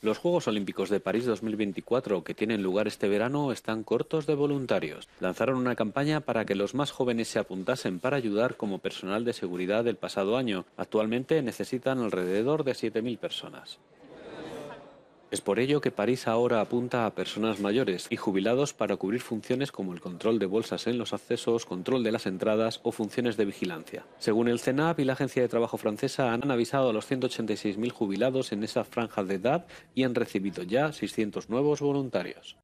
Los Juegos Olímpicos de París 2024 que tienen lugar este verano están cortos de voluntarios. Lanzaron una campaña para que los más jóvenes se apuntasen para ayudar como personal de seguridad el pasado año. Actualmente necesitan alrededor de 7.000 personas. Es por ello que París ahora apunta a personas mayores y jubilados para cubrir funciones como el control de bolsas en los accesos, control de las entradas o funciones de vigilancia. Según el CENAP y la Agencia de Trabajo Francesa, han avisado a los 186.000 jubilados en esa franja de edad y han recibido ya 600 nuevos voluntarios.